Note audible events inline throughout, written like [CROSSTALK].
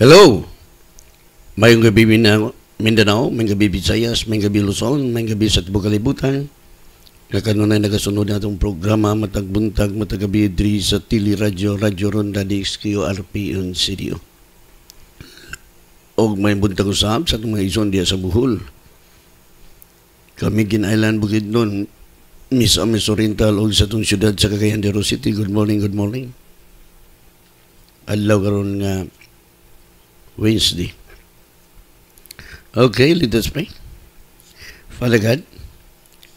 Hello! Mayong gabi Mindanao, may gabi Visayas, may gabi Luzon, may gabi sa Tibog Kalibutan. Kakanunay nagasunod na itong programa Matagbuntag Matagabi Dri sa Tili Radio, Radio Ronda DXQ, RP on Sirio. Og may buntag usap sa mga ison diya sa Buhol. Kami ginailan bukid nun, Miss Amis Oriental og sa itong syudad sa Cagayan de Rosity. Good morning, good morning. Adlaw karon nga Wednesday. Okay, let us pray. Father God,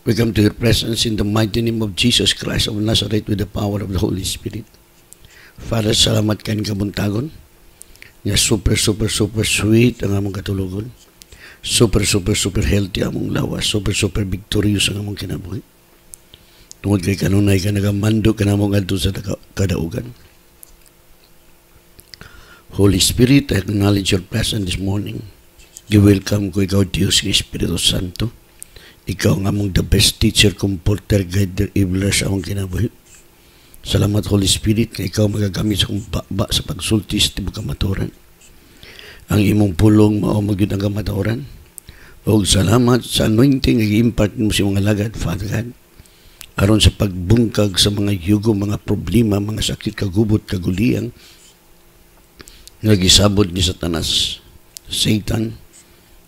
we come to your presence in the mighty name of Jesus Christ of Nazareth with the power of the Holy Spirit. Father, salamat kan kabuntagon. Nga super, super, super sweet ang among katulugon. Super, super, super healthy ang among lawas. Super, super victorious ang among kinabuhi. Tungod kay kanunay ka nagamando ka namong adto sa kadaugan. Holy Spirit, I acknowledge your presence this morning. Gi-welcome ko ikaw, Diyos, Espiritu Santo. Ikaw nga among the best teacher, comforter, guider, enabler sa akong kinabuhi. Salamat, Holy Spirit, na ikaw magagamit sa kumbaba sa pagsulti sa tibog kamaturan. Ang imong pulong mao magyud ang kamaturan. O salamat sa anointing nga impart mo sa mga lagad, Father God. Aron sa pagbungkag sa mga yugo, mga problema, mga sakit, kagubot, kaguliyang, nga gisabot ni Satanas, Satan,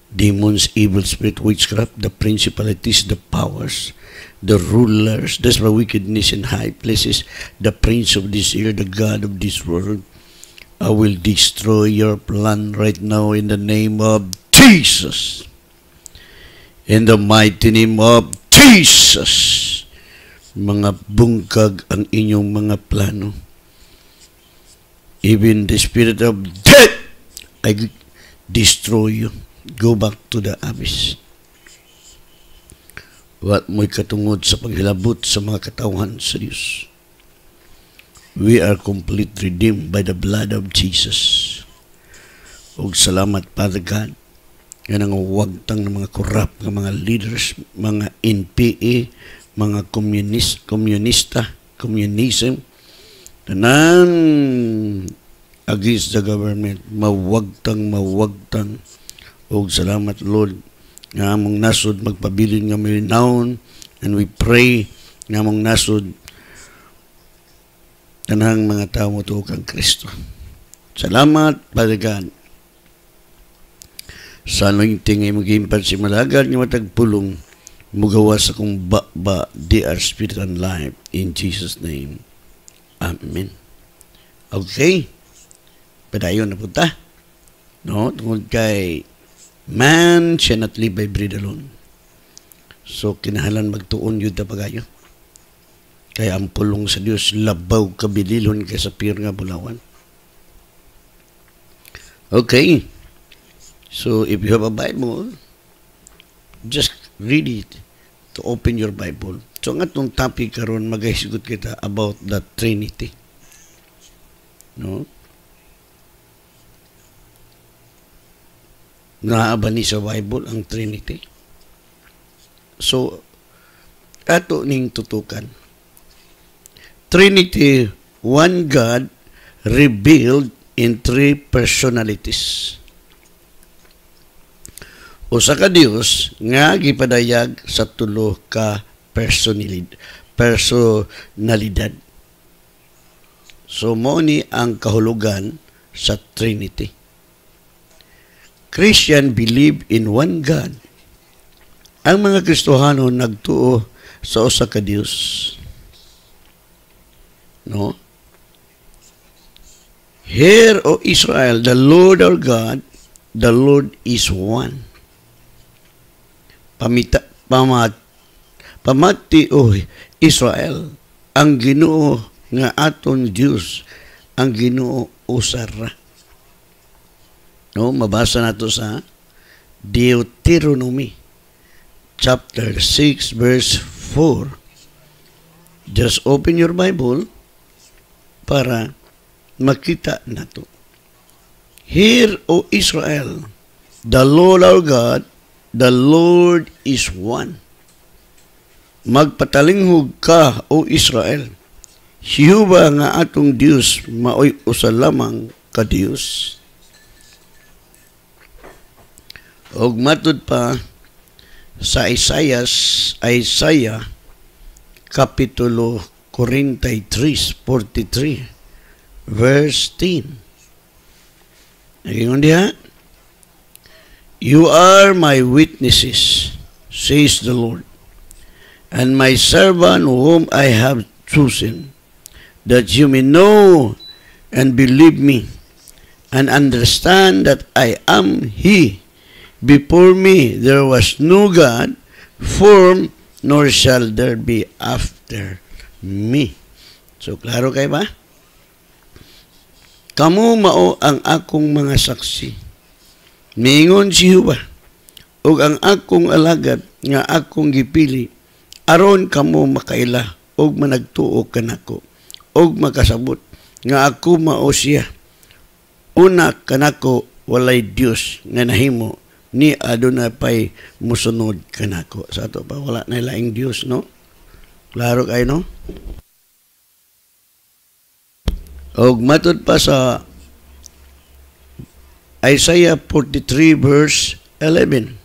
demons, evil spirit, witchcraft, the principalities, the powers, the rulers, that's why wickedness in high places, the prince of this air, the God of this world, I will destroy your plan right now in the name of Jesus. In the mighty name of Jesus. Mga bungkag ang inyong mga plano Even the spirit of death, I destroy you. Go back to the abyss. What mo'y katungod sa paghilabot sa mga katawan sa Diyos. We are complete redeemed by the blood of Jesus. Og salamat, Father God, nga nangawagtang ng mga corrupt, ng mga leaders, mga NPA, mga communist, communista, communism, tanan against the government mawagtang mawagtang og salamat Lord nga among nasod magpabilin nga naon and we pray nga among nasod tanang mga tao mo tuog Kristo. Salamat, Father God. Sa anointing ay maghimpad si Malagad nga matag pulong mugawas akong ba-ba, they spirit and life in Jesus' name. Amen. Okay. Padayon na po ta. No? Tungkol kay man shall not live by bread alone. So, kinahalan magtuon yun na pagayo. Kaya ang pulong sa Dios labaw kabililon kaysa pir nga bulawan. Okay. So, if you have a Bible, just read it to open your Bible. So ang atong topic karon magahisgot kita about the Trinity. No? Naa ba ni sa Bible ang Trinity? So ato ning tutukan. Trinity, one God revealed in three personalities. Usa ka Dios nga gipadayag sa tulo ka personalidad. personalidad. So, mo ni ang kahulugan sa Trinity. Christian believe in one God. Ang mga Kristohano nagtuo sa usa ka Dios. No? Hear, O Israel, the Lord our God, the Lord is one. Pamita, pamat, Pamati o Israel, ang ginoo nga aton Dios ang ginoo usar. No, mabasa nato sa Deuteronomy chapter 6 verse 4. Just open your Bible para makita nato. Hear, O Israel, the Lord our God, the Lord is one. Magpatalinghog ka, O Israel. Si Huba nga atong Dios maoy usa lamang ka Dios. Og matud pa sa Isaiah, Isaiah kapitulo 43, 43, verse 10. Nagingon diha, You are my witnesses, says the Lord, and my servant whom I have chosen, that you may know and believe me, and understand that I am He. Before me there was no God form, nor shall there be after me. So, klaro kayo ba? Kamu mao ang akong mga saksi. Mingon si Huba, o ang akong alagad nga akong gipili aron kamo makaila og managtuo kanako og makasabot nga ako mao siya una kanako walay Dios nga nahimo ni aduna pay musunod kanako sa ato pa wala na laing Dios no klaro kay no og matud pa sa Isaiah 43 verse 11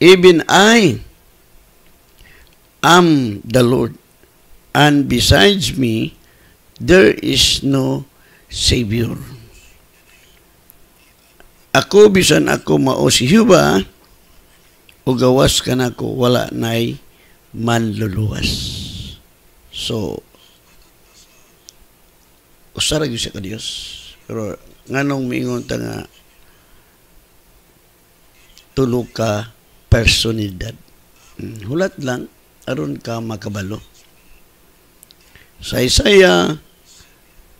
Even I am the Lord, and besides me, there is no Savior. Ako, bisan ako mao si Huba, o gawas ka na ako, wala na'y manluluwas. So, usarag sa ka Dios. Pero nganong miingon ta nga tulo ka personalidad. Hmm, hulat lang aron ka makabalo. Sa Isaiah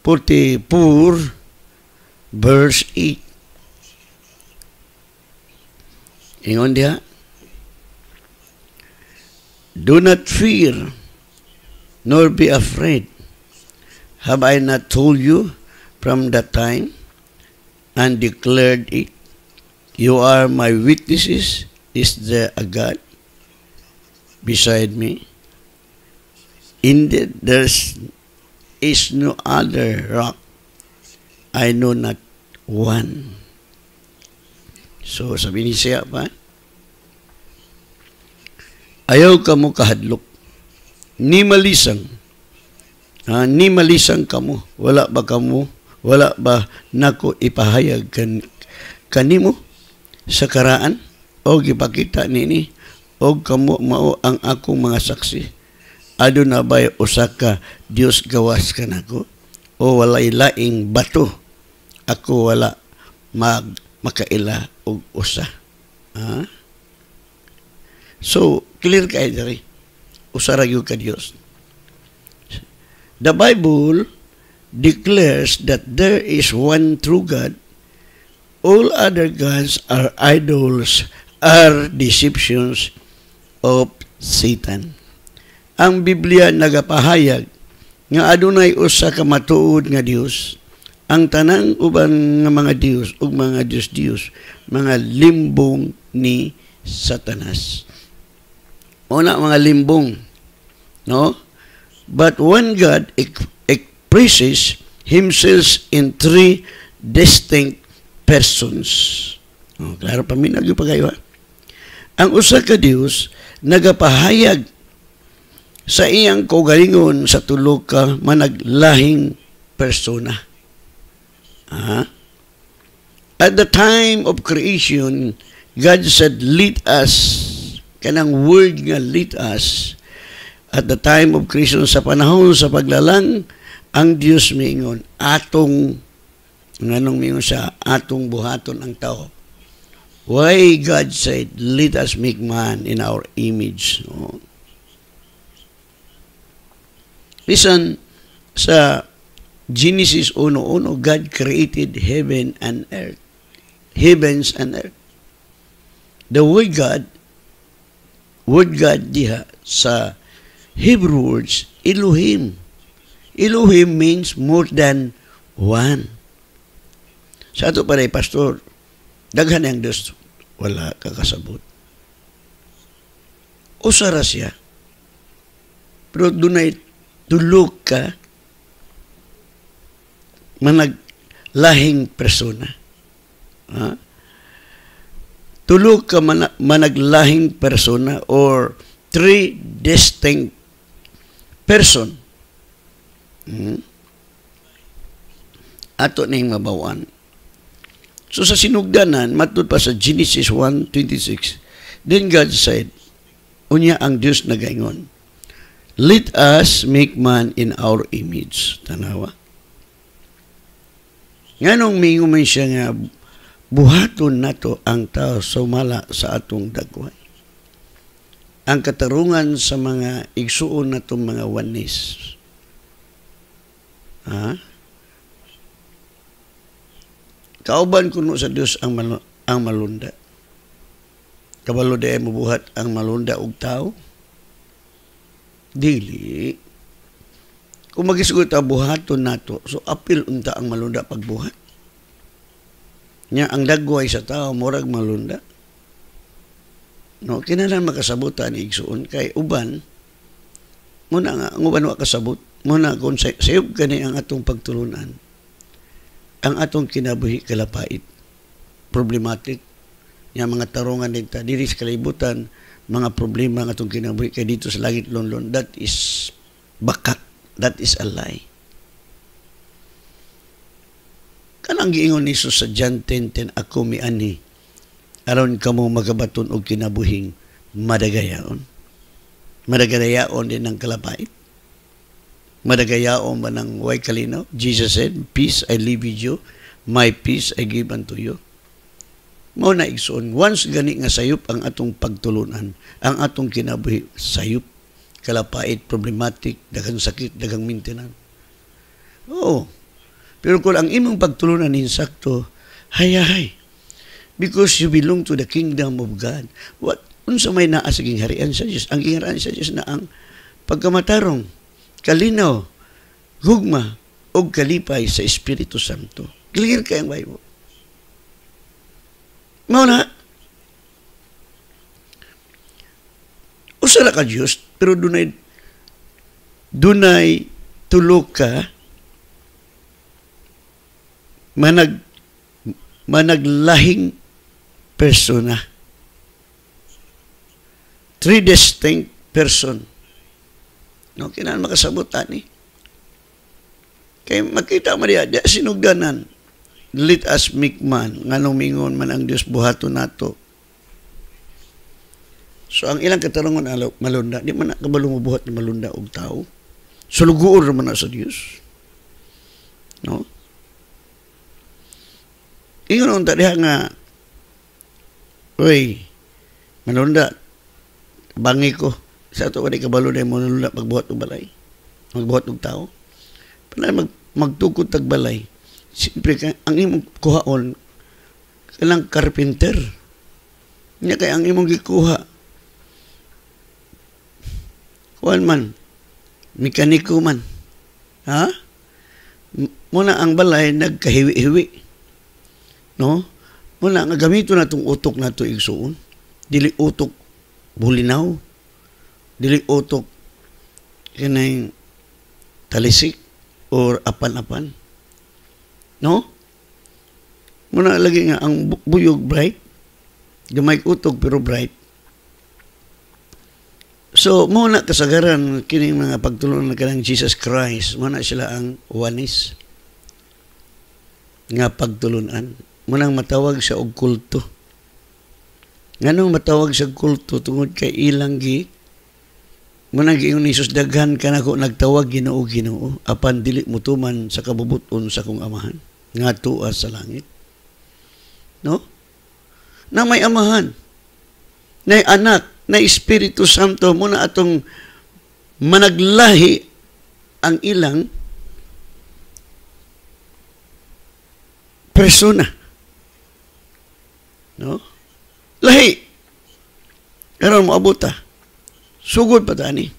44 verse 8. Ingon diha. Do not fear nor be afraid. Have I not told you from that time and declared it? You are my witnesses, is there a God? beside me. Indeed, there is no other rock. I know not one. So, sabi ni siya pa, ayaw ka mo kahadlok. Ni malisang. Ha, ni malisang ka mo. Wala ba ka mo? Wala ba nako ipahayag kan, kanimo sa karaan? O gipakita nini o kamo mao ang akong mga saksi. Aduna bay usaka Dios gawas kanako o walay laing bato. Ako wala mag makaila og usa. Ha? So clear kay diri. Usa ra ka Dios. The Bible declares that there is one true God. All other gods are idols, are deceptions, of Satan. Ang Biblia nagapahayag nga adunay usa ka matuod nga Dios. Ang tanang uban nga mga Dios ug mga Dios-Dios mga limbong ni Satanas. Una mga limbong, no? But one God expresses himself in three distinct persons. Oh, klaro pa minag yung pagayo. Ang usa ka Dios nagapahayag sa iyang kogalingon sa tulog ka managlahing persona. Ha? At the time of creation, God said, lead us. Kanang word nga, lead us. At the time of creation, sa panahon, sa paglalang, ang Diyos mingon, atong, nganong mingon sa atong buhaton ang tao Why God said, let us make man in our image. Oh. Listen, sa Genesis 1.1, God created heaven and earth. Heavens and earth. The word God, word God diha sa Hebrew words, Elohim. Elohim means more than one. Sa ato pa pastor, daghan ang gusto wala kakasabot. Usara siya. Pero dunay tulog ka manag lahing persona. Ha? Tulog ka man, managlahing persona or three distinct person. Hmm? Ato na yung mabawan. So sa sinugdanan, matod pa sa Genesis 1.26, Then God said, Unya ang Diyos nagaingon, Let us make man in our image. Tanawa. Nganong mingumin siya nga, buhaton nato ang tao mala sa atong dagway. Ang katarungan sa mga igsuon natong mga wanis. Ha? Kauban kuno sa Dios ang mal- ang malunda. Kabalo di ay mabuhat ang malunda og tao. Dili. Kung magisugot ta buhaton nato, so apil unta ang malunda pagbuhat. Nya ang dagway sa tao murag malunda. No, kinahanglan makasabutan igsuon kay uban muna nga ang uban wa kasabot muna kung sayop gani ang atong pagtulunan ang atong kinabuhi kalapait problematic nya mga tarungan nita diri sa kalibutan mga problema nga atong kinabuhi kay dito sa langit lonlon that is bakak that is a lie kanang giingon ni Jesus sa John 10:10 ako mi ani aron kamo magabaton og kinabuhing madagayaon madagayaon din ang kalapait madagayaon ba ng way kalinaw? Jesus said, Peace I leave with you, my peace I give unto you. Mao na igsoon, once gani nga sayop ang atong pagtulunan, ang atong kinabuhi, sayop, kalapait, problematic, daghang sakit, daghang maintenance. Oo. Pero kung ang imong pagtulunan insakto, hayahay. Because you belong to the kingdom of God. What? Unsa may naa sa gingharian sa Diyos? Ang gingharian sa Diyos na ang pagkamatarong kalinaw, hugma, o kalipay sa Espiritu Santo. Clear kayang Bible. Mauna, usa na ka Diyos, pero dunay dunay tulog ka manag managlahing persona. Three distinct person. No, kinaan makasabot ani. Eh. Kay makita man diya, diya sinugdanan. Let us make man, nga numingon man ang Diyos buhato nato. So ang ilang katarungan malunda, di man kabalo mo buhat ni malunda og tao. Suluguon so, man na sa Diyos. No? Ingon unta diha nga Uy, malunda, bangi ko sa ato kani kabalo eh, na mo nula magbuhat og balay magbuhat og tao para mag magtukod tag balay siyempre ang imong kuhaon kanang carpenter nya kay ang imong gikuha kuan man mekaniko man ha muna ang balay nagkahiwi-hiwi no muna nga na tong utok na to igsuon dili utok bulinaw dili utok kining talisik or apan-apan. No? Muna lagi nga, ang buyog bright, gamay utok pero bright. So, muna kasagaran kining mga pagtulon na kanang Jesus Christ, muna sila ang wanis nga pagtulunan. Munang matawag sa og kulto. Nganong matawag sa kulto tungod kay ilang gi Manang ingon Jesus, daghan ka na ko nagtawag ginoo ginoo, apan dili mo tuman sa kabubuton sa kong amahan, nga tuas sa langit. No? Na may amahan, na anak, na Espiritu Santo, muna atong managlahi ang ilang persona. No? Lahi. Karon mo abuta. So Sugod pa tani.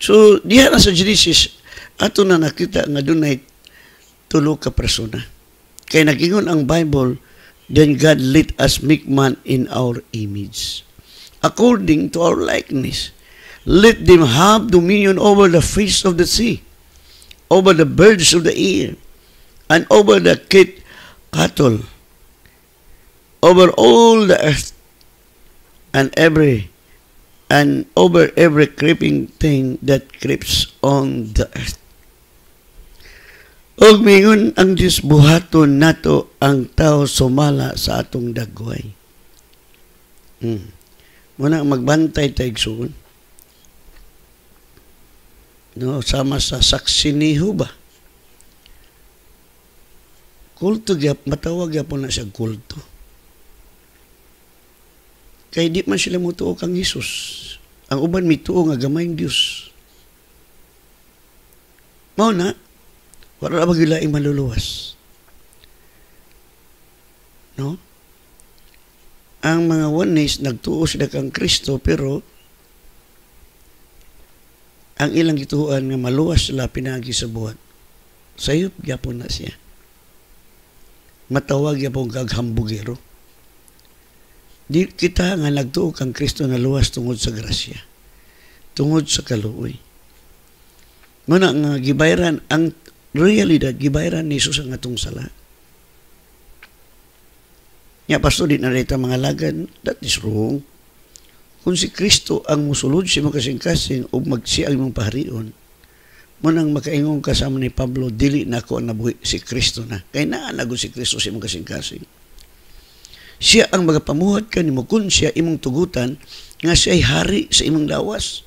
So, diha na sa Genesis, ato na nakita nga dunay tulo ka persona. Kay nagingon ang Bible, then God let us make man in our image. According to our likeness, let them have dominion over the fish of the sea, over the birds of the air, and over the kit cattle, over all the earth, and every and over every creeping thing that creeps on the earth. Og mingon ang Diyos buhaton nato ang tao sumala sa atong dagway. Hmm. Muna magbantay tayo suon. No, sama sa saksi ni Huba. Kulto gyap, matawag gyapon na siya kulto. Kay di man sila mutuo kang Hesus. Ang uban mituo nga gamay gamayng Dios. Mao na wala na magilaing maluluwas. No? Ang mga oneness nagtuo sila kang Kristo pero ang ilang gituan nga maluwas sila pinagi sa buhat. Sayop gyapon na siya. Matawag gyapon kag hambugero. Di kita nga nagtuo kang Kristo na luwas tungod sa grasya. Tungod sa kaluoy. Muna nga gibayran ang realidad gibayran ni Jesus ang atong sala. Nya pasto di na mga lagan, that is wrong. Kung si Kristo ang musulod si makasing-kasing o magsiang mong paharion, munang makaingong kasama ni Pablo, dili na ako nabuhi si Kristo na. Kaya naa nago si Kristo si makasing-kasing siya ang magapamuhat ka nimo kun siya imong tugutan nga siya ay hari sa imong lawas.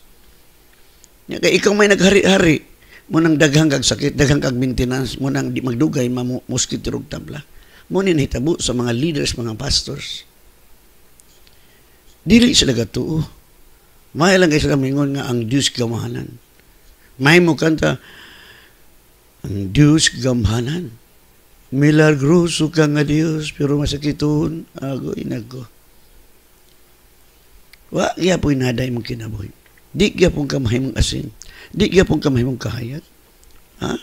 Nga kay ikaw may naghari-hari mo daghang kag sakit, daghang kag maintenance, mo di magdugay mamuskit rog tabla. Mo ni hitabo sa mga leaders, mga pastors. Dili sila gatuo. May lang kay sila mingon nga ang Dios gamahanan. May mo kanta ang Dios gamahanan milagroso ka nga Dios pero masakiton ago inago wa gya po inaday mong kinabuhi di gya pong kamay mong asin di gya pong kamay mong kahayat. ha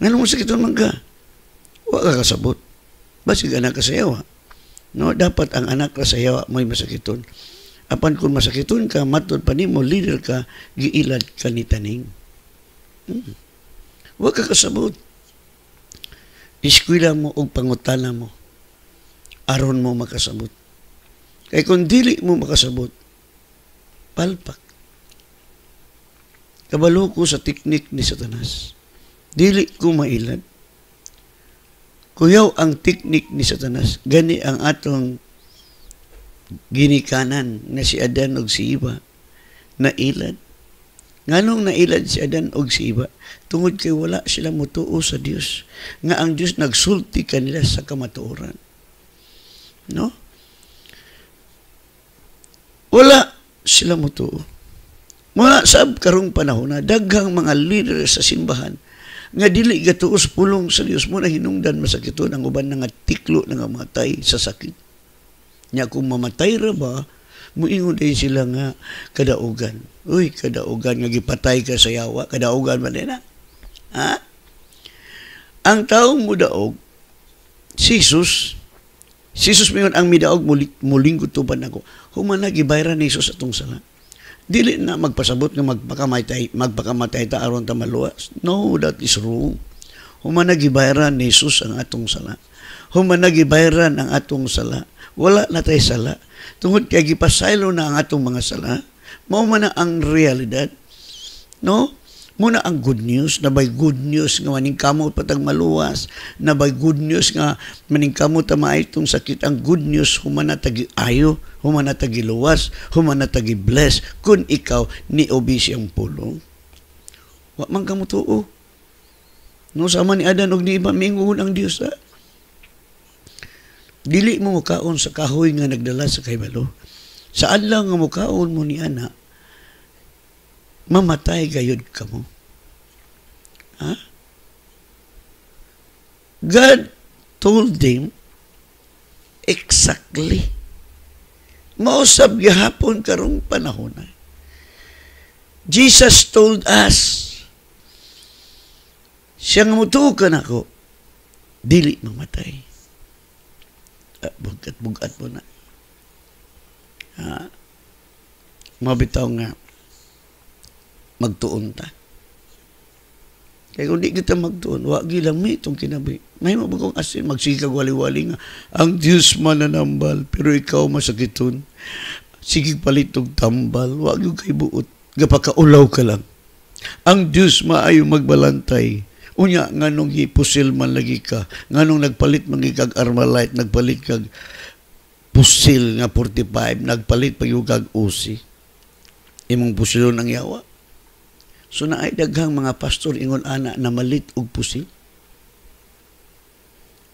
ngano masakiton man ka wa ka kasabot basig anak ka sayawa no dapat ang anak ra sayawa mo'y masakiton apan kung masakiton ka matod pa nimo leader ka giilad ka ni taning hmm. wa ka kasabot iskwila mo o pangutana mo aron mo makasabot. Kay kung dili mo makasabot, palpak. Kabalo ko sa teknik ni Satanas. Dili ko mailad. Kuyaw ang teknik ni Satanas. Gani ang atong ginikanan na si Adan og si Iba na ilad. Nganong nailad si Adan og si Iba, tungod kay wala sila mutuo sa Dios, nga ang Dios nagsulti kanila sa kamatuoran. No? Wala sila mutuo. Mga sab karong panahon na daghang mga leader sa simbahan nga dili gatuos pulong sa Dios mo na hinungdan masakiton ang uban nga tiklo ng matay sa sakit. Nya kung mamatay ra ba Muingon din sila nga kadaugan. Uy, kadaugan nga gipatay ka sa yawa. Kadaugan man din Ha? Ang taong mudaog, si Jesus, si Jesus mayon ang midaog, muling, muling gutuban ako. Humana, gibayran ni Jesus atong sala. Dili na magpasabot nga magpakamatay, magpakamatay ta aron ta maluwas. No, that is wrong. Humana, gibayran ni Jesus ang atong sala. Humana, gibayran ang atong sala. Wala na tay sala tungod kay gipasaylo na ang atong mga sala mao man ang realidad no muna ang good news na by good news nga maning kamot patag maluwas na by good news nga maning kamot ta maaytong sakit ang good news humana tagi ayo humana tagi luwas humana tagi bless kun ikaw ni obis ang pulong wa man kamo tuo no sama ni Adan og ni Eva mingon ang Dios ha? Ah dili mo mukaon sa kahoy nga nagdala sa kahibalo saan lang nga mukaon mo ni ana mamatay gayud ka mo ha God told him exactly mausab gihapon karong panahon na. Jesus told us siya nga mutukan ako dili mamatay bugat bugat po na ha mabitaw nga magtuon ta kay kung di kita magtuon wa gilang mi itong kinabi may mabagong asin magsikag wali-wali nga ang Dios man nanambal pero ikaw masakiton sige palit og tambal wa gyud kay buot gapakaulaw ka lang ang Dios maayo magbalantay Unya, nganong hipusil man lagi ka, nganong nagpalit man kag armalite, nagpalit kag pusil nga 45, nagpalit pag kag usi. Imong pusilon ang yawa. So naay daghang mga pastor ingon ana na malit og pusil.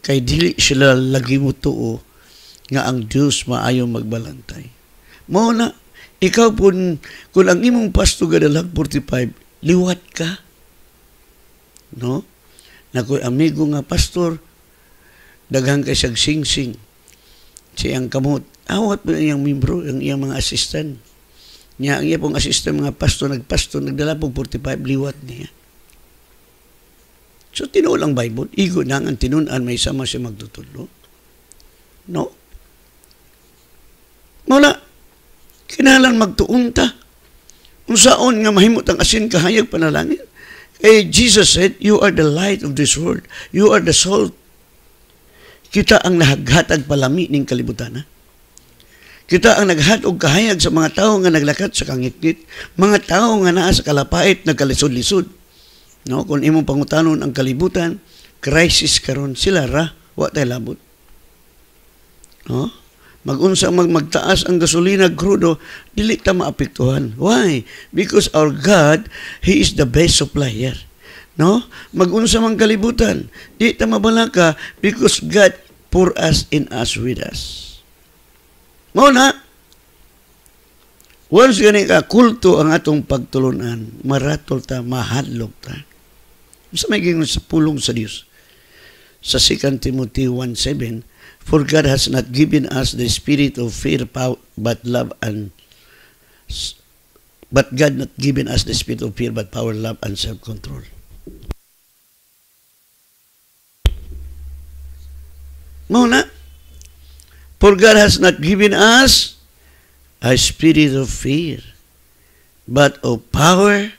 Kay dili sila lagi mo tuo nga ang Dios maayo magbalantay. Mao na ikaw pun kun ang imong pasto gadalag 45, liwat ka no? Na ko'y amigo nga pastor, daghang kay sag sing-sing. Siyang kamot. Awat mo iyang membro, ang iyang mga assistant. Niya, ang iya pong assistant, mga pastor, nagpasto, nagdala pong 45 liwat niya. So, tinuod ang Bible. Igo na ang tinunan, may sama siya magtutulog. No? Mula, kinahalan magtuunta. Unsaon nga mahimot ang asin kahayag panalangin. Eh, Jesus said, you are the light of this world. You are the salt. Kita ang nahaghatag palami ning kalibutan. Kita ang naghatog kahayag sa mga tao nga naglakat sa kangitnit, mga tao nga naa sa kalapait nagkalisod-lisod. No, kun imong pangutanon ang kalibutan, crisis karon sila ra, wa tay labot. No? magunsa mag magtaas ang gasolina krudo dili ta maapektuhan why because our god he is the best supplier no magunsa mang kalibutan di ta mabalaka because god for us in us with us mo na once gani ka kulto ang atong pagtulunan maratol ta mahadlok ta sa may sa pulong sa Dios sa 2 Timothy 1:7 For God has not given us the spirit of fear, but love and but God not given us the spirit of fear, but power, love, and self-control. Muna, for God has not given us a spirit of fear, but of power,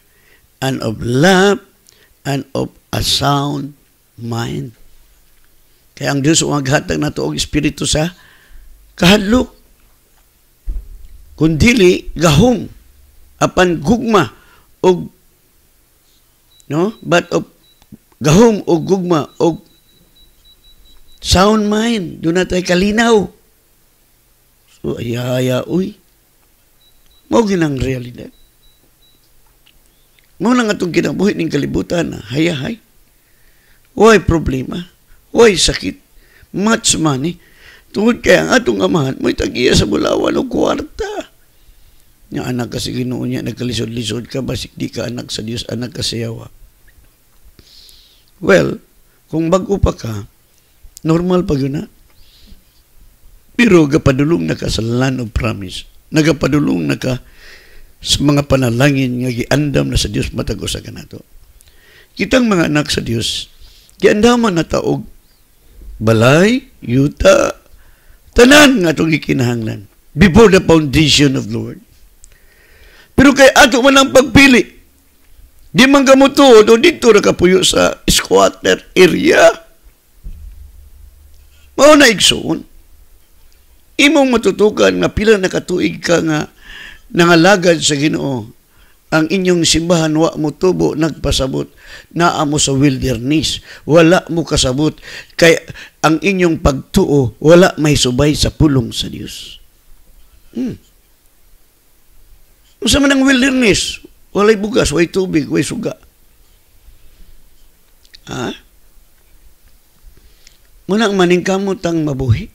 and of love, and of a sound mind. Kaya eh, ang Diyos umaghatag na tuog Espiritu sa kahadlok. Kundili, gahom, apan gugma, og, no? But of gahom, og gugma, og sound mind. Doon na tayo kalinaw. So, ayaya, uy. Mao ginang realidad. Mao na nga itong ginabuhi ng kalibutan na hayahay. Why problema? Uy, sakit. Much money. Tungod kaya nga itong amahan mo, itagiya sa bulawan o kwarta. Nga anak kasi ginoon niya, nagkalisod-lisod ka, basik di ka anak sa Diyos, anak ka sa yawa. Well, kung bago pa ka, normal pa yun na. Pero gapadulong na ka sa land of promise. Nagapadulong na ka sa mga panalangin nga giandam na sa Dios matagos sa kanato. Kitang mga anak sa Dios, giandaman na taog balay, yuta, tanan nga itong ikinahanglan before the foundation of Lord. Pero kay ato man ang pagpili, di man gamutuod o dito nakapuyo sa squatter area, mao na igsoon. Imong matutukan nga pila nakatuig ka nga nangalagad sa Ginoo ang inyong simbahan wa mo tubo nagpasabot naa mo sa wilderness wala mo kasabot kay ang inyong pagtuo wala may subay sa pulong sa Dios hmm. usa man ang wilderness walay bugas walay tubig way suga ha Munang maningkamot ang mabuhi.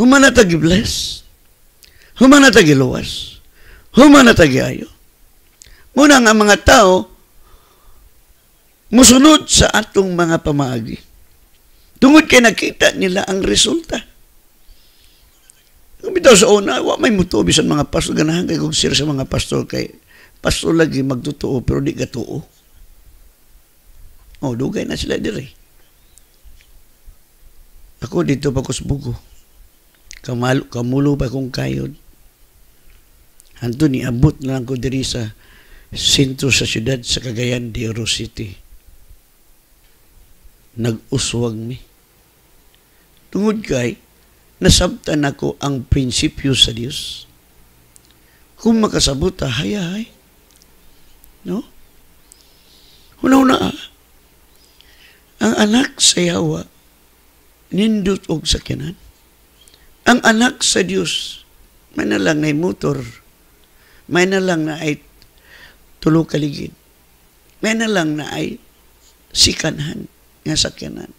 humana i-bless. humana i-luwas humana na tagiayo. Muna nga mga tao, musunod sa atong mga pamaagi. Tungod kay nakita nila ang resulta. Ang bitaw sa una, wa may mutubi sa mga pastor. Ganahan kay kung sir sa mga pastor kay pastor lagi magtutuo pero di katuo. Oh, dugay na sila diri. Ako dito pa ko sa bugo. Kamalo, kamulo pa kong kayod. Anto ni abot na lang ko diri sa sentro sa syudad sa Cagayan de Oro City. Nag-uswag mi. Tungod kay, nasabtan ako ang prinsipyo sa Dios. Kung makasabot, hayahay. Ah, ah, no? Una-una, ang anak sa yawa, nindot og sakinan. Ang anak sa Dios, manalang ay motor, may na lang na ay tulo kaligid. May na lang na ay sikanhan nga sakyanan.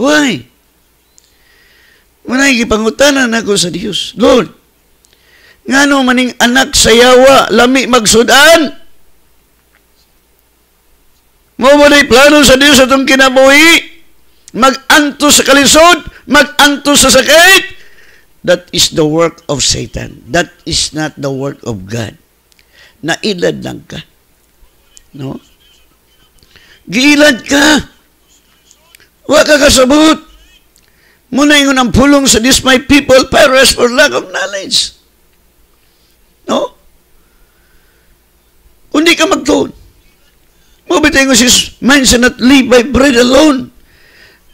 Why? Manay gipangutanan ako sa Dios. Lord, ngano maning anak sa yawa, lami magsudan? Mo mo plano sa Dios atong kinabuhi? Mag-antos sa kalisod, mag-antos sa sakit, That is the work of Satan. That is not the work of God. Nailad lang ka. No? Gilad ka! Wa ka kasabot! Muna ingon ang pulong sa this my people perish for lack of knowledge. No? Kundi ka magtuon. Mabitay ko si man shall not live by bread alone,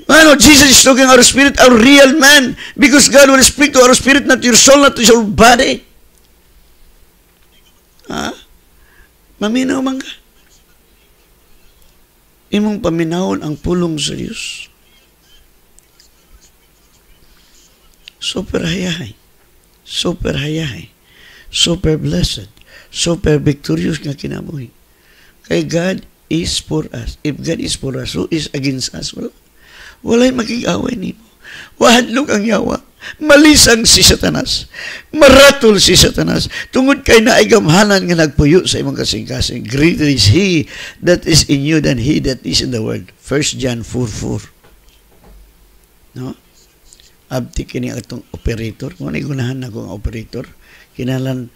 ano, Jesus is talking our spirit, our real man. Because God will speak to our spirit, not your soul, not your body. Ha? Maminaw man ka. Imong paminahon ang pulong sa Diyos. Super hayahay. Super hayahay. Super blessed. Super victorious nga kinabuhi. Kay God is for us. If God is for us, who is against us? Well, Walay magigaway ni mo. Wahadlog ang yawa. Malisang si Satanas. Maratol si Satanas. Tungod kay naigamhanan nga nagpuyo sa imong kasing-kasing. Greater is He that is in you than He that is in the world. 1 John 4.4 No? Abti kini atong operator. Kung nagunahan ano na kong operator, kinalan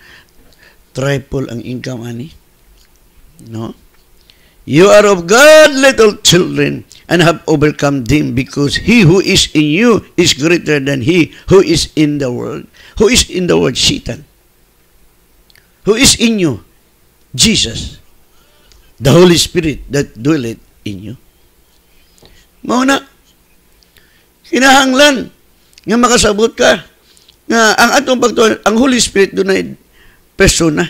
triple ang income ani. No? You are of God, little children, and have overcome them, because he who is in you is greater than he who is in the world. Who is in the world? Satan. Who is in you? Jesus. The Holy Spirit that dwelleth in you. Mauna, kinahanglan nga makasabot ka nga ang atong pagtuon ang Holy Spirit dunay persona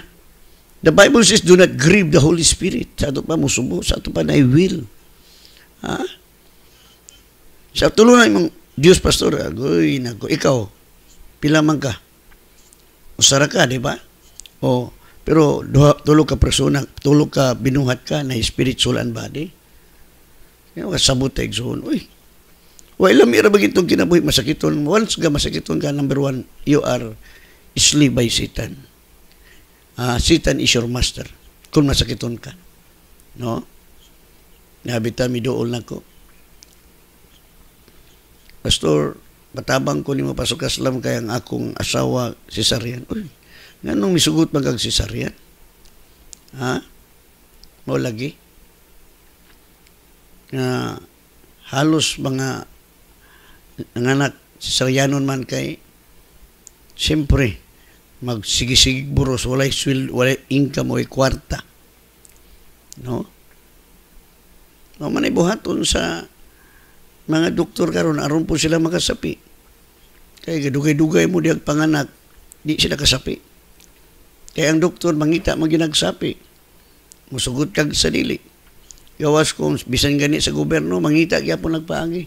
The Bible says, do not grieve the Holy Spirit. Sa ito pa musubo, sa ito pa na will. Ha? Sa tulungan mong Diyos, Pastor, agoy, nago, ikaw, pila man ka. Usara ka, di ba? O, pero duha, tulog ka persona, tulog ka, binuhat ka na spiritual and body. Yung kasabot na zone. uy. Wa ilam ira ba gitong kinabuhi masakiton. Once ga masakiton ka, number one, you are slave by Satan uh, ah, Satan is your master kung masakiton ka. No? Nabita mi dool nako. Pastor, patabang ko nimo pasok aslam kay ang akong asawa si Sarian. Uy, nganong misugot mag kag si Sarian? Ha? Mao lagi na uh, halos mga nanganak si man kay siyempre magsigisig buros walay swil wala income walay kwarta no no man buhaton sa mga doktor karon aron po sila makasapi kay gadugay-dugay mo diag panganak di sila kasapi kay ang doktor mangita mo ginagsapi musugot kag sa dili gawas kung bisan gani sa gobyerno mangita gyapon nagpaagi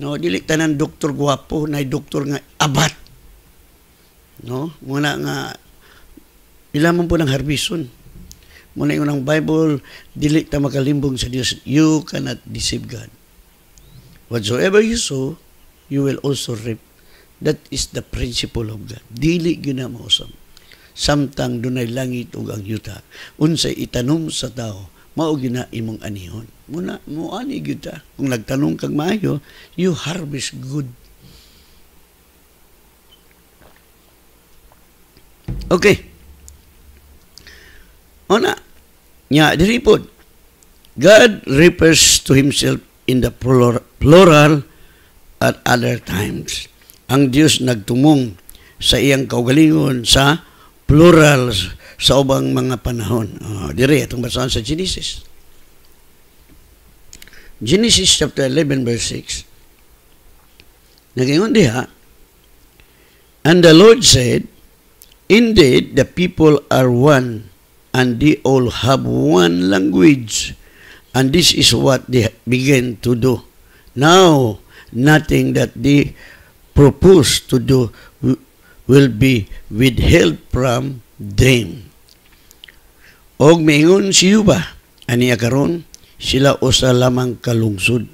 no dili tanan doktor guwapo na doktor nga abat No? Muna nga, ilaman po ng harbison. Muna yung ng Bible, dili ta makalimbong sa Dios. You cannot deceive God. Whatsoever you sow, you will also reap. That is the principle of God. Dili gyud na mausap. Samtang dunay langit ug ang yuta. Unsay itanom sa tao, mao gina imong anihon. Muna mo ani gyud ta. Kung nagtanong kag maayo, you harvest good Okay. Una, nya diripod. God refers to himself in the plural at other times. Ang Dios nagtumong sa iyang kaugalingon sa plural sa ubang mga panahon. Oh, ah, dire itong basahan sa Genesis. Genesis chapter 11 verse 6. Nagingon diha, And the Lord said, Indeed, the people are one, and they all have one language. And this is what they began to do. Now, nothing that they propose to do will be withheld from them. Og miingon si Yuba, aniya karon sila usa lamang kalungsod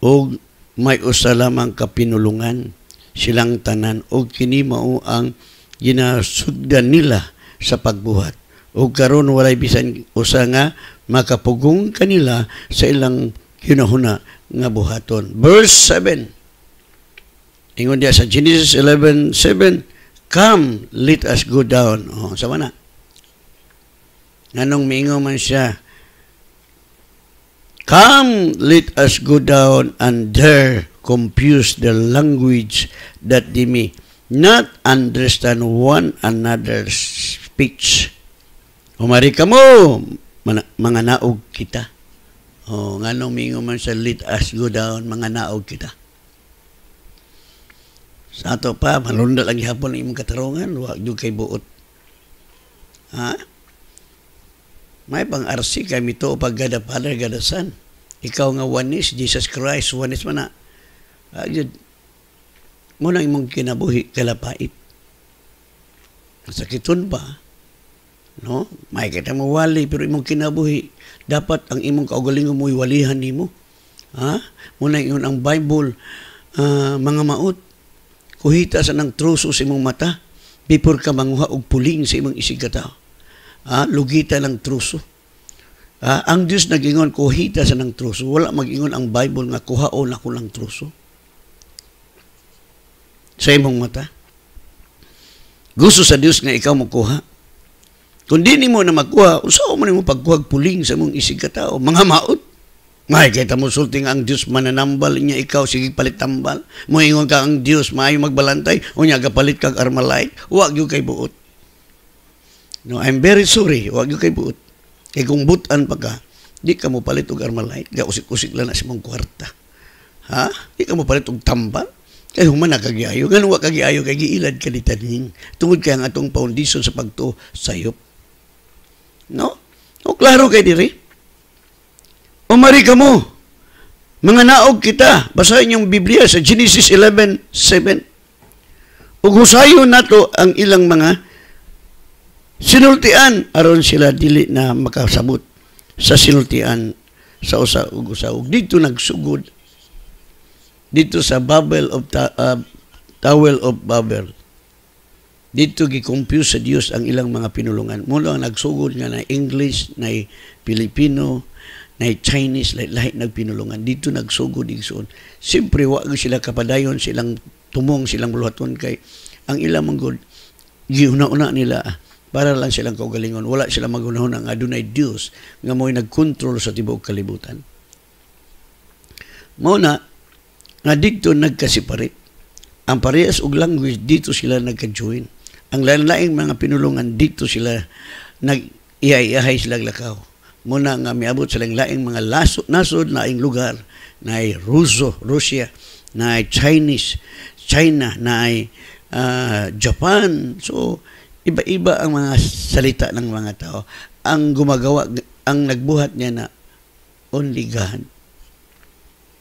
og may usa lamang kapinulungan silang tanan og kini mao ang ginasugdan nila sa pagbuhat. O karon walay bisan usa nga makapugong kanila sa ilang hinahuna nga buhaton. Verse 7. Ingon diya sa Genesis 11:7, Come, let us go down. Oh, sama na. nanong miingo man siya, Come, let us go down and there confuse the language that they may not understand one another's speech. Umari ka mo, mga naog kita. O, oh, nga nung mingo man sa let us go down, mga naog kita. Sa ato pa, malunda lang hapon ang imong katarungan, wag yung kay buot. Ha? May pang RC kami to pag gada father, gada son. Ikaw nga one is, Jesus Christ, one is man na. Uh, ah, mo nang imong kinabuhi kalapait. Sa kiton ba, no? May kita mo wali pero imong kinabuhi dapat ang imong kaugalingon mo iwalihan nimo. Ha? Muna yun ang Bible uh, mga maot. Kuhita sa nang truso sa imong mata before ka manguha og puling sa imong isigata. Ha? Lugita ng truso. Ha? Ang Dios nagingon kuhita sa nang truso. Wala magingon ang Bible nga kuhaon ako ng truso sa imong mata. Gusto sa Dios nga ikaw makuha. Kung di mo na makuha, usaw mo nimo pagkuhag puling sa mong isig katao, mga maot. May kita mo sulting ang Dios mananambal niya ikaw sige palit tambal. Moingon ka ang Dios maayo magbalantay unya gapalit kag armalite, wa gyud kay buot. No, I'm very sorry, wa gyud kay buot. Kay kung butan pa ka, di ka mo palit og armalite, gausik-usik lang na si mong kwarta. Ha? Di ka mo palit og tambal. Kay eh, human nakagiayo, ngano wa kagiayo kay giilad ka ni taning. Tungod kay ang atong foundation sa pagtuo sayop. No? O klaro kay diri. O mari ka mo. Mga naog kita, basahin yung Biblia sa Genesis 11:7. Ug husayon nato ang ilang mga sinultian aron sila dili na makasabot sa sinultian sa usa ug usa ug dito nagsugod dito sa Babel of ta- uh, Towel of Babel. Dito gi-confuse sa Dios ang ilang mga pinulungan. Mula ang nagsugod nga na English, na Filipino, na Chinese, lahi-lahi nagpinulungan. Dito nagsugod igsoon. Siyempre, wag sila kapadayon, silang tumong, silang luhaton kay ang ilang manggod, giuna-una nila para lang silang kaugalingon. Wala silang magunahon ang adunay Dios nga mo'y nagkontrol sa tibuok kalibutan. Muna, nga dito nagkasipari. Ang parehas og language, dito sila nagka-join. Ang lain-laing mga pinulungan, dito sila nag-ihay-ihay silang lakaw. Muna nga miabot silang laing mga laso, nasod na ing lugar na ay Ruso, Russia, na ay Chinese, China, na ay uh, ah, Japan. So, iba-iba ang mga salita ng mga tao. Ang gumagawa, ang nagbuhat niya na only God.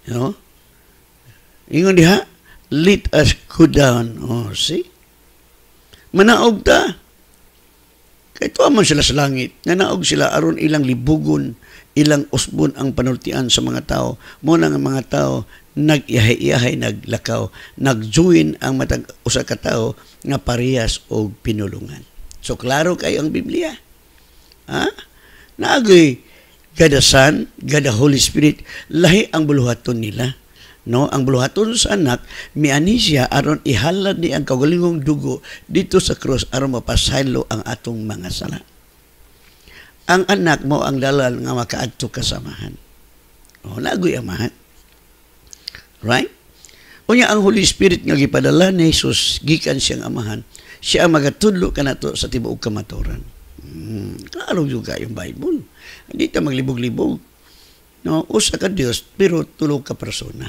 You know? Ingon diha, let us go down. Oh, see? Manaog ta. Kay tuwa man sila sa langit. Nanaog sila aron ilang libugon, ilang usbon ang panultian sa mga tao. Muna nga mga tao nag-iyahay-iyahay, naglakaw, nag-join ang matag usa ka tao nga parehas og pinulungan. So klaro kay ang Biblia. Ha? Naagay, God the Son, God the Holy Spirit, lahi ang buluhaton nila no ang buluhaton sa anak mi siya aron ihalad ni ang kagalingong dugo dito sa krus aron mapasaylo ang atong mga sala ang anak mo ang dalal nga makaadto kasamahan o nagoy amahan right unya ang holy spirit nga gipadala ni Jesus gikan siyang amahan siya ang magatudlo kanato sa tibuok kamaturan hmm, klaro juga yung bible dito maglibog-libog no usa ka Dios pero tulo ka persona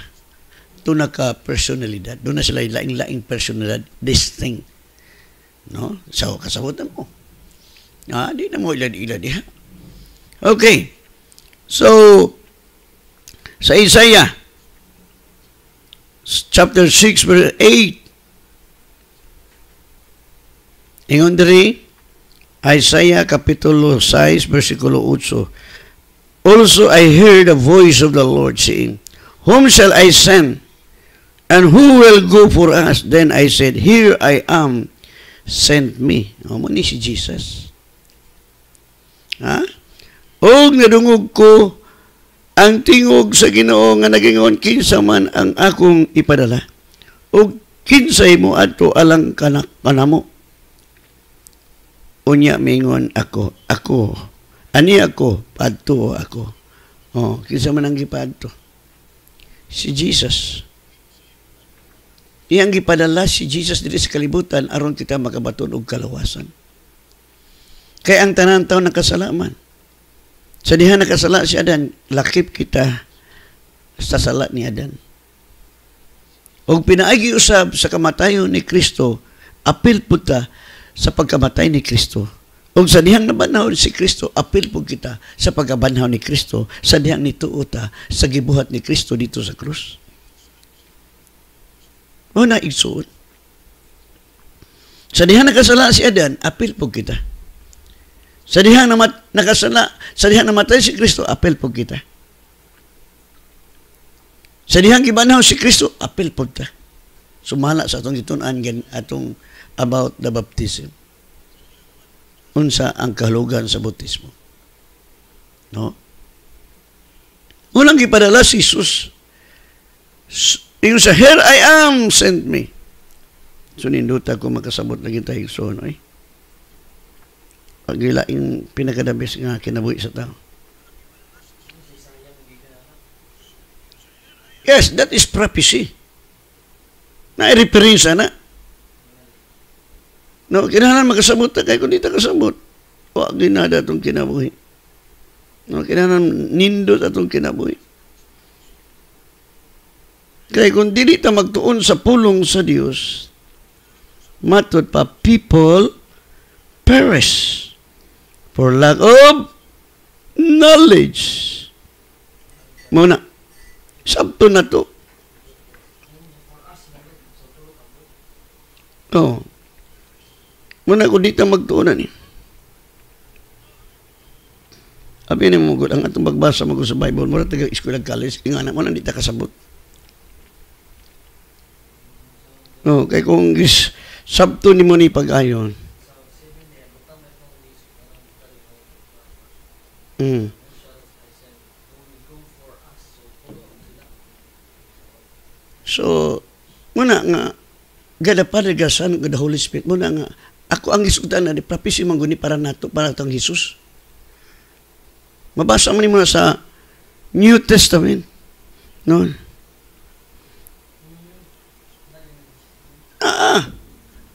na ka personalidad, doon na sila laing-laing personalidad, distinct. No? So, kasabutan mo. Ah, di na mo ilad-ilad eh, ha. Okay. So, sa Isaiah, chapter 6, verse 8, ingon diri, Isaiah kapitulo 6, versikulo 8, Also I heard the voice of the Lord saying, Whom shall I send? And who will go for us? Then I said, Here I am, send me. O mo ni si Jesus. Ha? O nadungog ko ang tingog sa ginoo nga nagingon kinsa man ang akong ipadala. O kinsay mo ato alang kanak kanamo. Unya mingon ako, ako. Ani ako, padto ako. O, oh, kinsa man ang gipadto? Si Jesus. Iyang gipadala si Jesus diri sa kalibutan aron kita makabaton og kalawasan. Kay ang tanan tawo nakasalaman. Sa diha nakasala si Adan, lakip kita sa sala ni Adan. Og pinaagi usab sa kamatayon ni Kristo, apil pud ta sa pagkamatay ni Kristo. Og sa dihang nabanhaw si Kristo, apil pud kita sa pagkabanhaw ni Kristo, sa dihang nituota sa gibuhat ni Kristo dito sa krus. Mo na igsuon. Sa diha nakasala si Adan, apil po kita. Sa diha namat, nakasala, sa diha namatay si Kristo, apil po kita. Sa dihang gibanaw si Kristo, apil po kita. Sumala sa atong gitunan gan atong about the baptism. Unsa ang kahulugan sa bautismo? No? Unang gipadala si Jesus Ingon sa, Here I am, send me. So, ninduta ko makasabot lagi tayo so, no, eh. Pagila yung pinakadabis nga kinabuhi sa tao. Yes, that is prophecy. Na-reference na. No, kinahanan makasabot na kayo, kundi kasabot. Wa ginada itong kinabuhi. No, kinahanan nindot atong kinabuhi. Kaya kung di ta magtuon sa pulong sa Dios, matod pa people perish for lack of knowledge. Muna, sabto na to. Oh. Muna ko dito magtuunan eh. Abi ni mo gud ang atong pagbasa mo sa Bible, mura taga-eskwela college, ingana mo nandita kasabot. No, kay kung gis sabto ni mo ni pag-ayon. Mm. So, muna nga, gada paragasan, gada Holy Spirit, muna nga, ako ang isutan na ni Prapis Imangguni para nato, para itong Jesus. Mabasa mo ni muna sa New Testament. No? Ah, ah,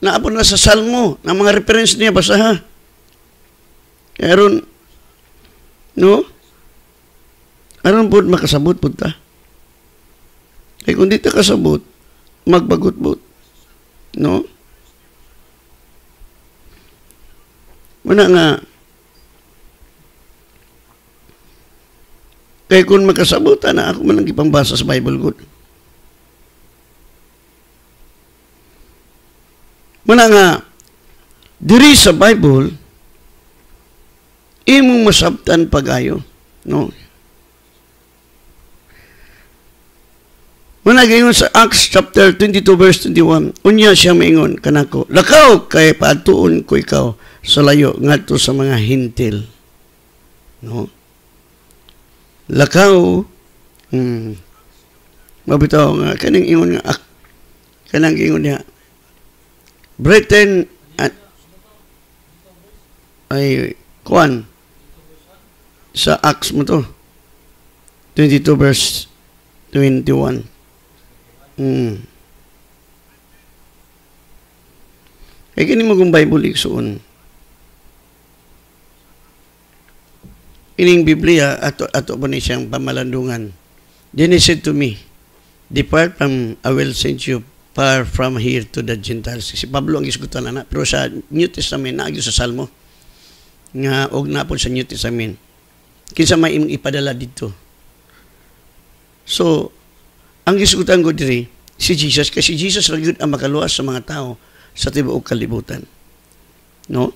naapon na sa Salmo, ng mga reference niya, basa ha. Kaya no? Aaron po makasabot po ta. Kaya eh, kung di ta kasabot, magbagot-bot. No? Muna nga, kaya kung makasabot, ana, ako man ang ipambasa sa Bible God. Muna nga, diri sa Bible, imo masabtan pagayo. No? Muna gayon sa Acts chapter 22 verse 21, unya siya maingon kanako, lakaw kay paatuon ko ikaw sa layo ngadto sa mga hintil. No? Lakaw hmm, mabitaw nga kaning ingon nga ah, kanang ingon niya Britain at ay kuan sa Acts mo to 22 verse 21 mm. ay kini mo kung Bible iksoon ining Biblia ato ato po ni siyang pamalandungan then he said to me depart from I will send you far from here to the Gentiles. Si Pablo ang isgutan na, pero sa New Testament, naagyo sa Salmo, nga og napon sa New Testament. Kinsa may imong ipadala dito. So, ang isgutan ko diri, si Jesus, kasi Jesus lang yun ang makaluwas sa mga tao sa tibuok kalibutan. No?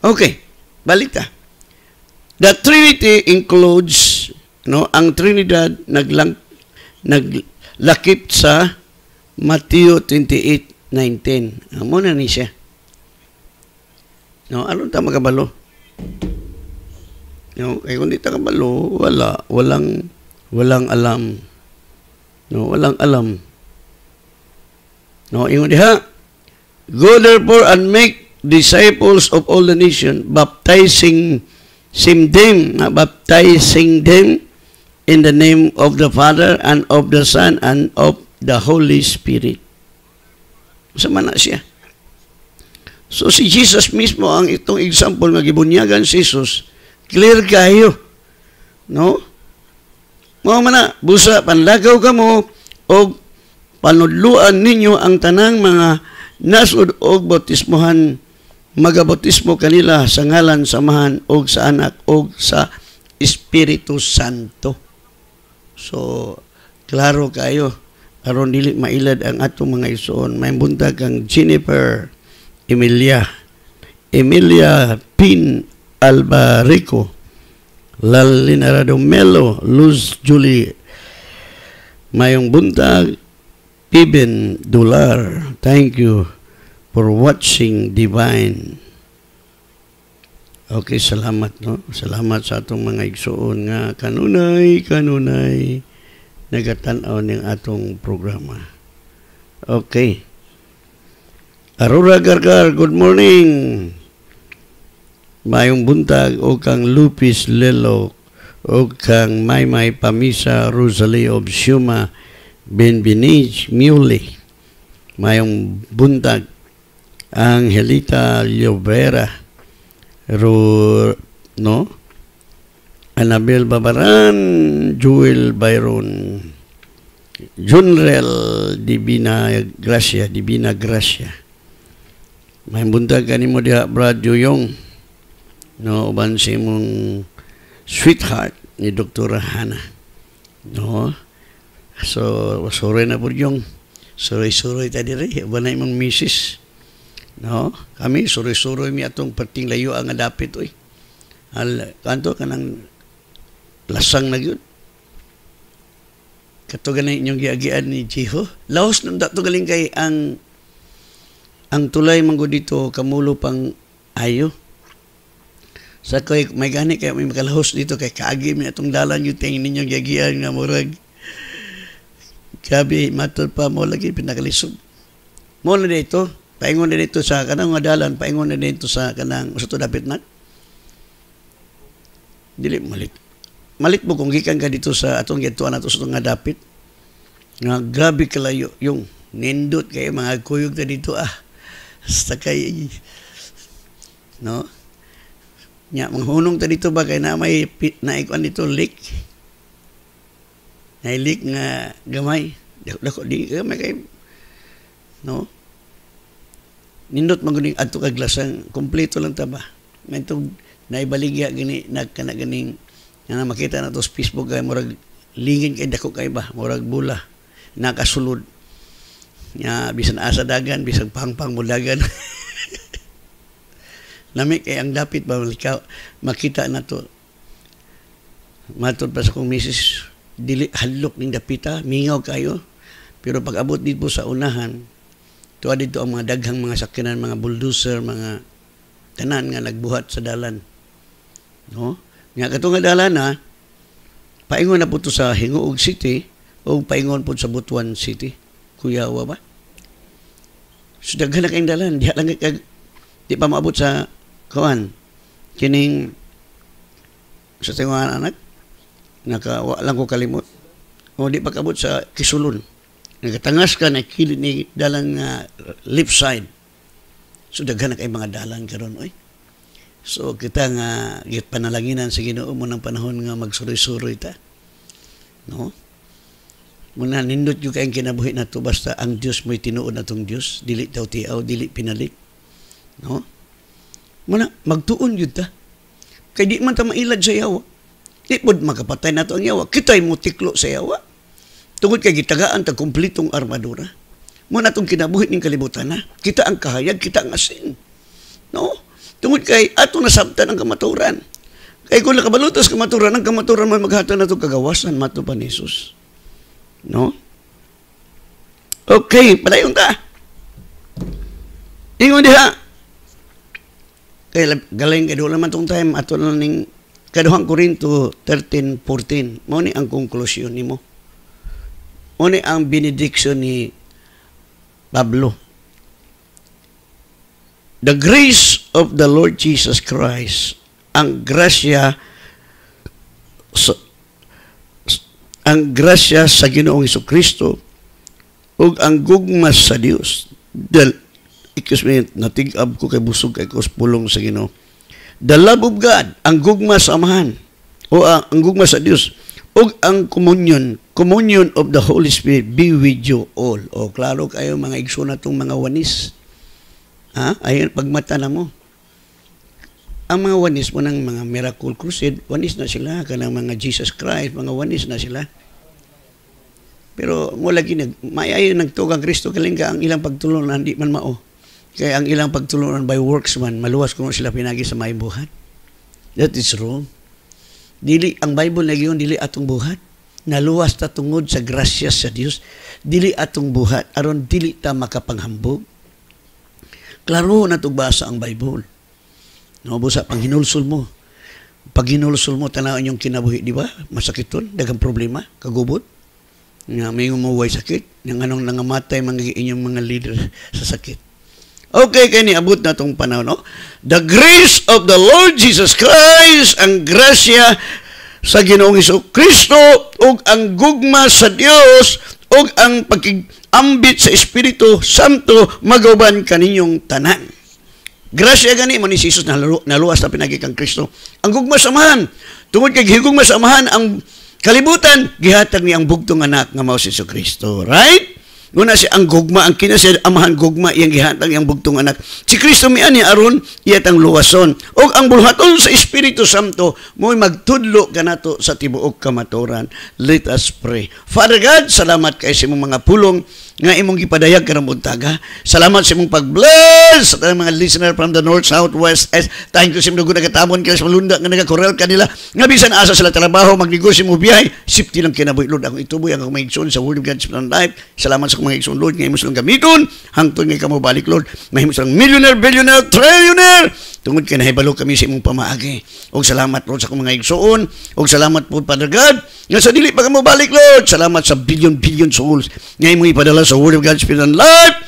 Okay, balik ta. The Trinity includes, no, ang Trinidad naglang, nag, lakip sa Matthew 28:19. Amo na ni siya. No, anong ta magabalo. No, kay kun di kabalo, wala, walang walang alam. No, walang alam. No, ingon diha. Go therefore and make disciples of all the nation, baptizing them, baptizing them In the name of the Father, and of the Son, and of the Holy Spirit. Sama na siya. So si Jesus mismo ang itong example nga gibunyagan si Jesus, clear kayo. No? Mga man busa panlagaw kamo og panudluan ninyo ang tanang mga nasud og botismohan magabautismo kanila sa ngalan samahan og sa anak og sa Espiritu Santo. So, klaro kayo, aron dili mailad ang atong mga isoon, May buntag ang Jennifer Emilia. Emilia Pin Albarico. Lalina Melo, Luz Julie. Mayong buntag, Piben Dular. Thank you for watching Divine. Okay, salamat no. Salamat sa atong mga igsuon nga kanunay kanunay nagatan-aw ning atong programa. Okay. Aurora Gargar, good morning. Mayong buntag o kang Lupis Lelo o kang Maymay Pamisa Rosalie of Shuma Benbinij Muli. Mayong buntag ang Helita Llobera Rur no Anabel Babaran Jewel Byron Junrel Dibina Gracia Dibina Gracia Main buntag ganimo diha Brad Yuyong no uban si sweetheart ni Doktor Hana no so sore na po sore sore tadi rin uban na imong No? Kami suroy-suroy mi atong perting layo ang adapit oy. Al kanto kanang lasang na gyud. Kato ganay inyong giagian ni Jeho. Laos nung dato galing kay ang ang tulay manggo dito kamulo pang ayo. Sa kay may gani kay may makalahos dito kay kaagi mi atong dalan yung tingin ninyo giagian nga murag. Grabe, matod pa mo lagi pinakalisod. Mo na dito, Paingon na dito sa kanang nga dalan, paingon na dito sa kanang sa dapit na. Dili malit. Malit mo kung gikan ka dito sa atong gituan nato sa nga dapit. Nga grabe layo, yung nindot kay mga kuyog na dito ah. Hasta kay no. Nga, manghunong ta dito ba kay na may naikuan dito leak. Nay leak nga gamay. Dako di gamay kay no nindot maguning adto kag lasang kompleto lang ta ba mentong naibaligya gini nagkana ganing na makita na to sa Facebook kay murag lingin kay dako kay ba murag bula nakasulod nga bisan asa dagan bisan pangpang mo dagan nami [LAUGHS] kay ang dapit ba makita na to matod pa sa kong misis dili halok ning dapita mingaw kayo pero pag abot dito sa unahan Tuwa dito ang mga daghang mga sakinan, mga bulldozer, mga tanan nga nagbuhat sa dalan. No? Nga katong nga dalan ha, paingon na po to sa Hinguog City o paingon po sa Butuan City. Kuyawa ba? So daghan na kayong dalan. Di, lang, kag, di pa maabot sa kawan. Kining sa tinguan anak, naka, lang ko kalimot. O di pa kabot sa Kisulun nagatangas ka na kili ni dalang uh, ah, left side so daghan kay mga dalang karon oy so kita nga git panalanginan sa Ginoo mo nang panahon nga magsuroy-suroy ta no muna nindot yung kayang kinabuhi na to basta ang Dios mo'y tinuon na tong Dios dili daw tiaw dili pinalik no muna magtuon yun ta kay di man ta mailad sa yawa di pod makapatay na to ang yawa kitay mutiklo sa yawa Tungod kay gitagaan ta kumpletong armadura. Mo natong kinabuhi ning kalibutan na. Kita ang kahayag, kita ang asin. No? Tungod kay ato nasabtan ang kamaturan. Kay kung nakabalutos kamaturan, ang kamaturan man maghatan nato kagawasan pa ni Jesus. No? Okay, padayon ta. Ingon diha. Kay galing kay doon man tong time ato na ning kaduhang Korinto 13:14. Mao ni ang konklusyon nimo. Uni ang benediction ni Pablo. The grace of the Lord Jesus Christ, ang grasya so, ang grasya sa Ginoong Hesus Kristo ug ang gugma sa Dios. Del, excuse me, natigab ko kay busog kay kos pulong sa Ginoo. The love of God, ang gugma sa amahan o ang, ang gugma sa Dios Og ang communion, communion of the Holy Spirit be with you all. O klaro kayo mga igsoon natong mga wanis. Ha? Ayun pagmata na mo. Ang mga wanis mo ng mga Miracle Crusade, wanis na sila kanang mga Jesus Christ, mga wanis na sila. Pero mo lagi nag maayo nagtugang Kristo kalinga ang ilang pagtulunan hindi man mao. Kaya ang ilang pagtulunan by works man maluwas kuno sila pinagi sa may buhat. That is wrong. Dili ang Bible na yun, dili atong buhat. Naluwas ta tungod sa grasya sa Dios. Dili atong buhat aron dili ta makapanghambog. Klaro na basa ang Bible. No, busa panghinulsol mo. Pag hinulsol mo tanaw inyong kinabuhi, di ba? Masakit ton, dagang problema, kagubot. Nga may umuway sakit, nang anong nangamatay mga inyong mga leader sa sakit. Okay, kani abot na tong panahon, no? The grace of the Lord Jesus Christ, ang grasya sa Ginoong Hesus Kristo ug ang gugma sa Dios ug ang pagkigambit sa Espiritu Santo magauban kaninyong tanan. Grasya gani mo ni si Jesus nalu naluwas na pinagi kang Kristo. Ang gugma sa amahan, tungod kay higugma sa amahan ang kalibutan gihatag ni ang bugtong anak nga mao si Kristo, right? Una si ang gugma, ang kina siya amahan gugma, iyang gihatag iyang bugtong anak. Si Kristo mi ani aron iyat ang luwason. O ang bulhaton sa Espiritu Santo, mo'y magtudlo kanato sa tibuok kamatoran. Let us pray. Father God, salamat kay sa mga pulong nga imong gipadayag karong buntaga. Salamat sa imong pag-bless sa mga listener from the north, south, west, east. Thank you sa imong nagatamon kay malunda nga nagakorel kanila. Nga bisan asa sila trabaho, magnegosyo mo biyahe, safety lang kinabuhi Lord ako ituboy ang mga igsoon sa Word of God sa life. Salamat sa mga igsoon Lord nga imong silang gamiton hangtod nga kamo balik Lord. Mahimo silang millionaire, billionaire, trillionaire Tungod ka nahibalo kami sa imong pamaagi. Og salamat Lord sa mga igsuon. Og salamat po Father God. Nga sa dili pa ka mo balik Lord. Salamat sa billion billion souls. Nga imong ipadala sa Word of God's Spirit and Life.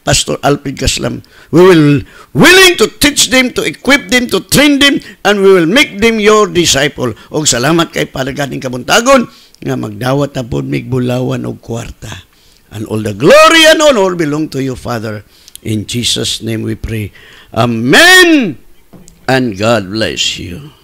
Pastor Alfred Gaslam. We will willing to teach them, to equip them, to train them, and we will make them your disciple. Og salamat kay Father God ng Kabuntagon nga magdawat na po migbulawan og kwarta. And all the glory and honor belong to you, Father. In Jesus' name we pray. Amen. And God bless you.